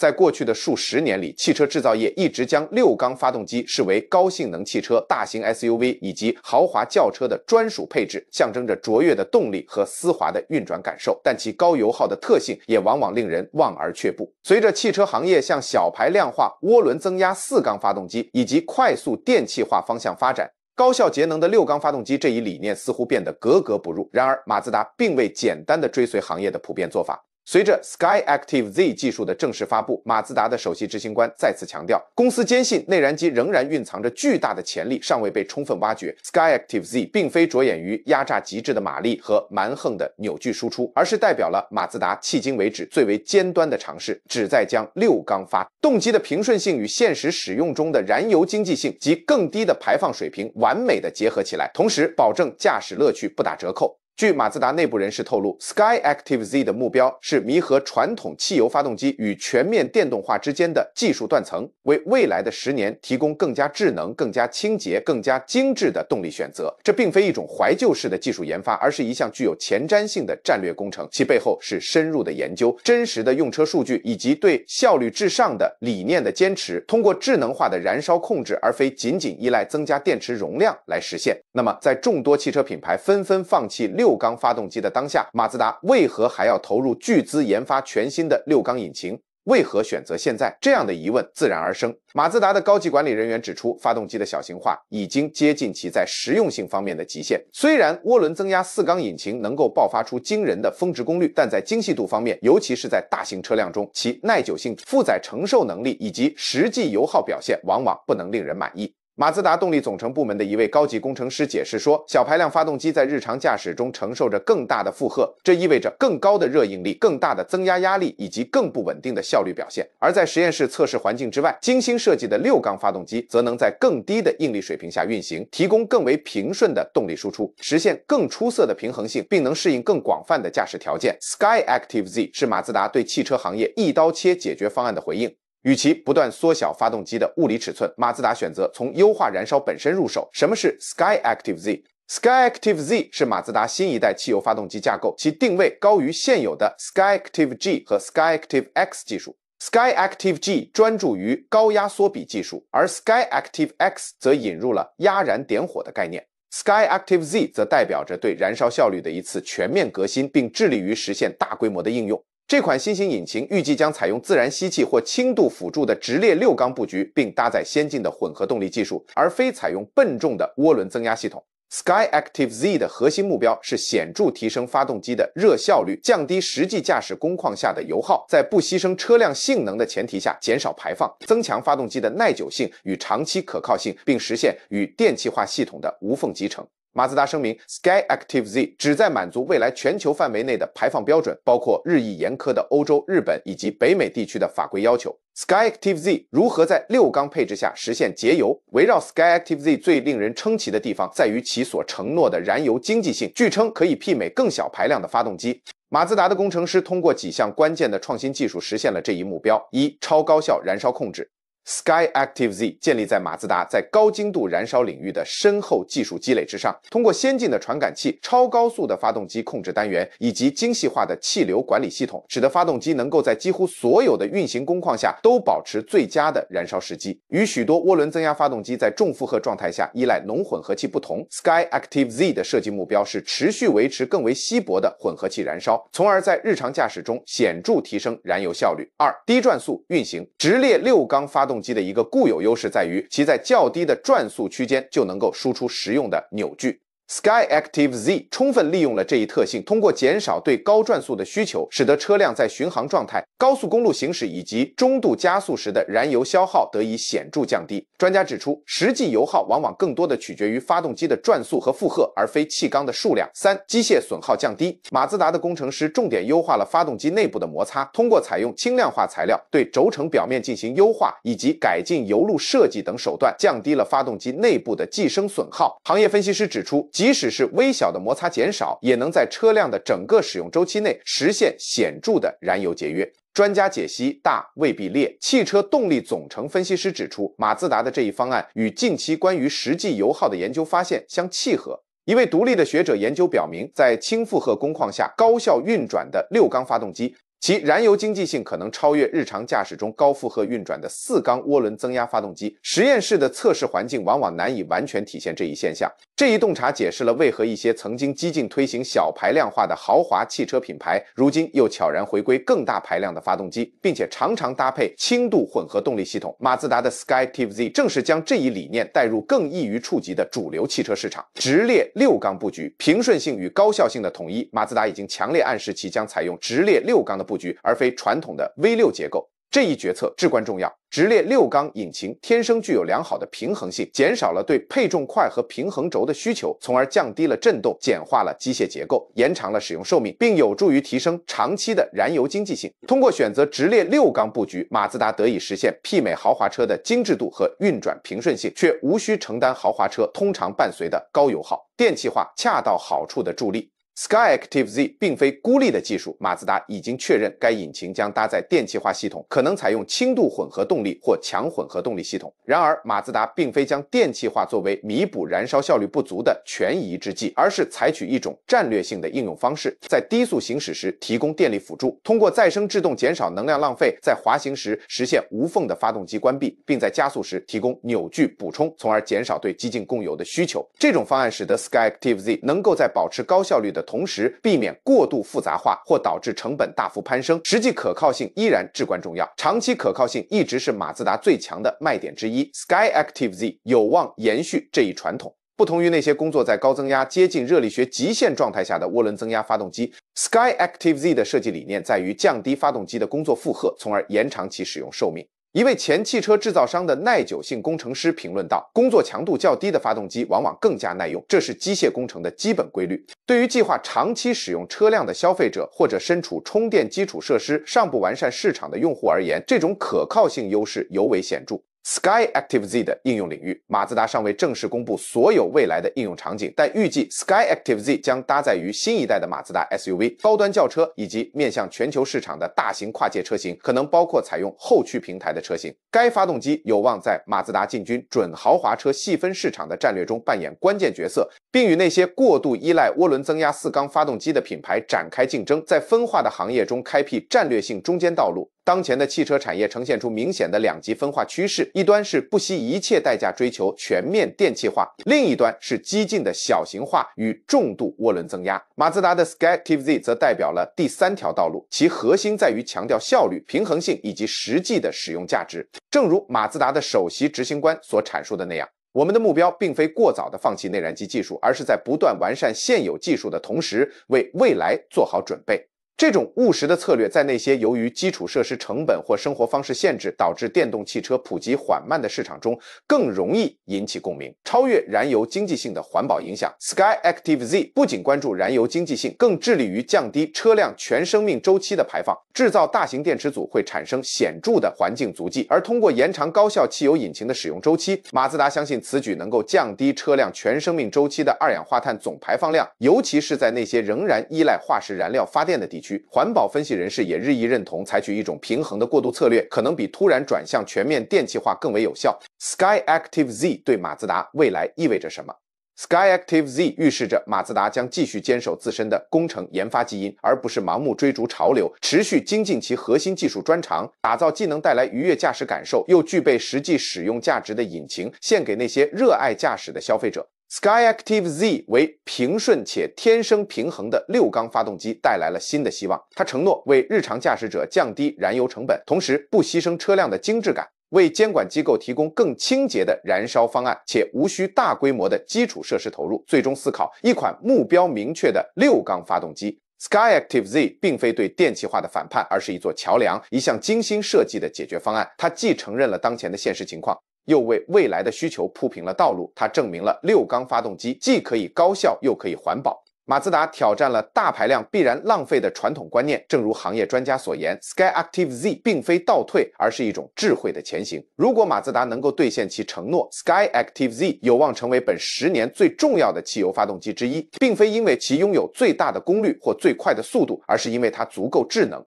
在过去的数十年里，汽车制造业一直将六缸发动机视为高性能汽车、大型 SUV 以及豪华轿车的专属配置，象征着卓越的动力和丝滑的运转感受。但其高油耗的特性也往往令人望而却步。随着汽车行业向小排量化、涡轮增压四缸发动机以及快速电气化方向发展，高效节能的六缸发动机这一理念似乎变得格格不入。然而，马自达并未简单的追随行业的普遍做法。随着 Sky Active-Z 技术的正式发布，马自达的首席执行官再次强调，公司坚信内燃机仍然蕴藏着巨大的潜力，尚未被充分挖掘。Sky Active-Z 并非着眼于压榨极致的马力和蛮横的扭矩输出，而是代表了马自达迄今为止最为尖端的尝试，旨在将六缸发动机的平顺性与现实使用中的燃油经济性及更低的排放水平完美的结合起来，同时保证驾驶乐趣不打折扣。据马自达内部人士透露，Skyactiv-Z e 的目标是弥合传统汽油发动机与全面电动化之间的技术断层，为未来的十年提供更加智能、更加清洁、更加精致的动力选择。这并非一种怀旧式的技术研发，而是一项具有前瞻性的战略工程。其背后是深入的研究、真实的用车数据以及对效率至上的理念的坚持。通过智能化的燃烧控制，而非仅仅依赖增加电池容量来实现。那么，在众多汽车品牌纷纷放弃六六缸发动机的当下，马自达为何还要投入巨资研发全新的六缸引擎？为何选择现在？这样的疑问自然而生。马自达的高级管理人员指出，发动机的小型化已经接近其在实用性方面的极限。虽然涡轮增压四缸引擎能够爆发出惊人的峰值功率，但在精细度方面，尤其是在大型车辆中，其耐久性、负载承受能力以及实际油耗表现往往不能令人满意。马自达动力总成部门的一位高级工程师解释说，小排量发动机在日常驾驶中承受着更大的负荷，这意味着更高的热应力、更大的增压压力以及更不稳定的效率表现。而在实验室测试环境之外，精心设计的六缸发动机则能在更低的应力水平下运行，提供更为平顺的动力输出，实现更出色的平衡性，并能适应更广泛的驾驶条件。Skyactiv-Z e 是马自达对汽车行业一刀切解决方案的回应。与其不断缩小发动机的物理尺寸，马自达选择从优化燃烧本身入手。什么是 Sky Active Z？Sky Active Z 是马自达新一代汽油发动机架构，其定位高于现有的 Sky Active G 和 Sky Active X 技术。Sky Active G 专注于高压缩比技术，而 Sky Active X 则引入了压燃点火的概念。Sky Active Z 则代表着对燃烧效率的一次全面革新，并致力于实现大规模的应用。这款新型引擎预计将采用自然吸气或轻度辅助的直列六缸布局，并搭载先进的混合动力技术，而非采用笨重的涡轮增压系统。SkyActiv-Z 的核心目标是显著提升发动机的热效率，降低实际驾驶工况下的油耗，在不牺牲车辆性能的前提下减少排放，增强发动机的耐久性与长期可靠性，并实现与电气化系统的无缝集成。马自达声明，Skyactiv-Z 旨在满足未来全球范围内的排放标准，包括日益严苛的欧洲、日本以及北美地区的法规要求。Skyactiv-Z 如何在六缸配置下实现节油？围绕 Skyactiv-Z 最令人称奇的地方在于其所承诺的燃油经济性，据称可以媲美更小排量的发动机。马自达的工程师通过几项关键的创新技术实现了这一目标：一、超高效燃烧控制。Sky Active Z 建立在马自达在高精度燃烧领域的深厚技术积累之上，通过先进的传感器、超高速的发动机控制单元以及精细化的气流管理系统，使得发动机能够在几乎所有的运行工况下都保持最佳的燃烧时机。与许多涡轮增压发动机在重负荷状态下依赖浓混合气不同，Sky Active Z 的设计目标是持续维持更为稀薄的混合气燃烧，从而在日常驾驶中显著提升燃油效率。二、低转速运行，直列六缸发动机的一个固有优势在于，其在较低的转速区间就能够输出实用的扭矩。Sky Active Z 充分利用了这一特性，通过减少对高转速的需求，使得车辆在巡航状态、高速公路行驶以及中度加速时的燃油消耗得以显著降低。专家指出，实际油耗往往更多的取决于发动机的转速和负荷，而非气缸的数量。三、机械损耗降低。马自达的工程师重点优化了发动机内部的摩擦，通过采用轻量化材料、对轴承表面进行优化以及改进油路设计等手段，降低了发动机内部的寄生损耗。行业分析师指出。即使是微小的摩擦减少，也能在车辆的整个使用周期内实现显著的燃油节约。专家解析大未必劣，汽车动力总成分析师指出，马自达的这一方案与近期关于实际油耗的研究发现相契合。一位独立的学者研究表明，在轻负荷工况下高效运转的六缸发动机。其燃油经济性可能超越日常驾驶中高负荷运转的四缸涡轮增压发动机。实验室的测试环境往往难以完全体现这一现象。这一洞察解释了为何一些曾经激进推行小排量化的豪华汽车品牌，如今又悄然回归更大排量的发动机，并且常常搭配轻度混合动力系统。马自达的 s k y t i v z 正是将这一理念带入更易于触及的主流汽车市场。直列六缸布局，平顺性与高效性的统一。马自达已经强烈暗示其将采用直列六缸的。布局而非传统的 V6 结构，这一决策至关重要。直列六缸引擎天生具有良好的平衡性，减少了对配重块和平衡轴的需求，从而降低了震动，简化了机械结构，延长了使用寿命，并有助于提升长期的燃油经济性。通过选择直列六缸布局，马自达得以实现媲美豪华车的精致度和运转平顺性，却无需承担豪华车通常伴随的高油耗。电气化恰到好处的助力。Skyactiv-Z 并非孤立的技术，马自达已经确认该引擎将搭载电气化系统，可能采用轻度混合动力或强混合动力系统。然而，马自达并非将电气化作为弥补燃烧效率不足的权宜之计，而是采取一种战略性的应用方式，在低速行驶时提供电力辅助，通过再生制动减少能量浪费，在滑行时实现无缝的发动机关闭，并在加速时提供扭矩补充，从而减少对激进供油的需求。这种方案使得 Skyactiv-Z 能够在保持高效率的同时，避免过度复杂化或导致成本大幅攀升，实际可靠性依然至关重要。长期可靠性一直是马自达最强的卖点之一。Skyactiv-Z 有望延续这一传统。不同于那些工作在高增压接近热力学极限状态下的涡轮增压发动机，Skyactiv-Z 的设计理念在于降低发动机的工作负荷，从而延长其使用寿命。一位前汽车制造商的耐久性工程师评论道：“工作强度较低的发动机往往更加耐用，这是机械工程的基本规律。对于计划长期使用车辆的消费者，或者身处充电基础设施尚不完善市场的用户而言，这种可靠性优势尤为显著。” Sky Active Z 的应用领域，马自达尚未正式公布所有未来的应用场景，但预计 Sky Active Z 将搭载于新一代的马自达 SUV 高端轿车以及面向全球市场的大型跨界车型，可能包括采用后驱平台的车型。该发动机有望在马自达进军准豪华车细分市场的战略中扮演关键角色，并与那些过度依赖涡轮增压四缸发动机的品牌展开竞争，在分化的行业中开辟战略性中间道路。当前的汽车产业呈现出明显的两极分化趋势，一端是不惜一切代价追求全面电气化，另一端是激进的小型化与重度涡轮增压。马自达的 Skyactiv-Z 则代表了第三条道路，其核心在于强调效率、平衡性以及实际的使用价值。正如马自达的首席执行官所阐述的那样，我们的目标并非过早的放弃内燃机技术，而是在不断完善现有技术的同时，为未来做好准备。这种务实的策略在那些由于基础设施成本或生活方式限制导致电动汽车普及缓慢的市场中更容易引起共鸣，超越燃油经济性的环保影响。Skyactiv-Z e 不仅关注燃油经济性，更致力于降低车辆全生命周期的排放。制造大型电池组会产生显著的环境足迹，而通过延长高效汽油引擎的使用周期，马自达相信此举能够降低车辆全生命周期的二氧化碳总排放量，尤其是在那些仍然依赖化石燃料发电的地区。环保分析人士也日益认同，采取一种平衡的过渡策略，可能比突然转向全面电气化更为有效。Sky Active Z 对马自达未来意味着什么？Sky Active Z 预示着马自达将继续坚守自身的工程研发基因，而不是盲目追逐潮流，持续精进其核心技术专长，打造既能带来愉悦驾驶感受，又具备实际使用价值的引擎，献给那些热爱驾驶的消费者。SkyActive-Z 为平顺且天生平衡的六缸发动机带来了新的希望。它承诺为日常驾驶者降低燃油成本，同时不牺牲车辆的精致感，为监管机构提供更清洁的燃烧方案，且无需大规模的基础设施投入。最终，思考一款目标明确的六缸发动机，SkyActive-Z 并非对电气化的反叛，而是一座桥梁，一项精心设计的解决方案。它既承认了当前的现实情况。又为未来的需求铺平了道路。它证明了六缸发动机既可以高效，又可以环保。马自达挑战了大排量必然浪费的传统观念。正如行业专家所言，Skyactiv-Z 并非倒退，而是一种智慧的前行。如果马自达能够兑现其承诺，Skyactiv-Z 有望成为本十年最重要的汽油发动机之一，并非因为其拥有最大的功率或最快的速度，而是因为它足够智能。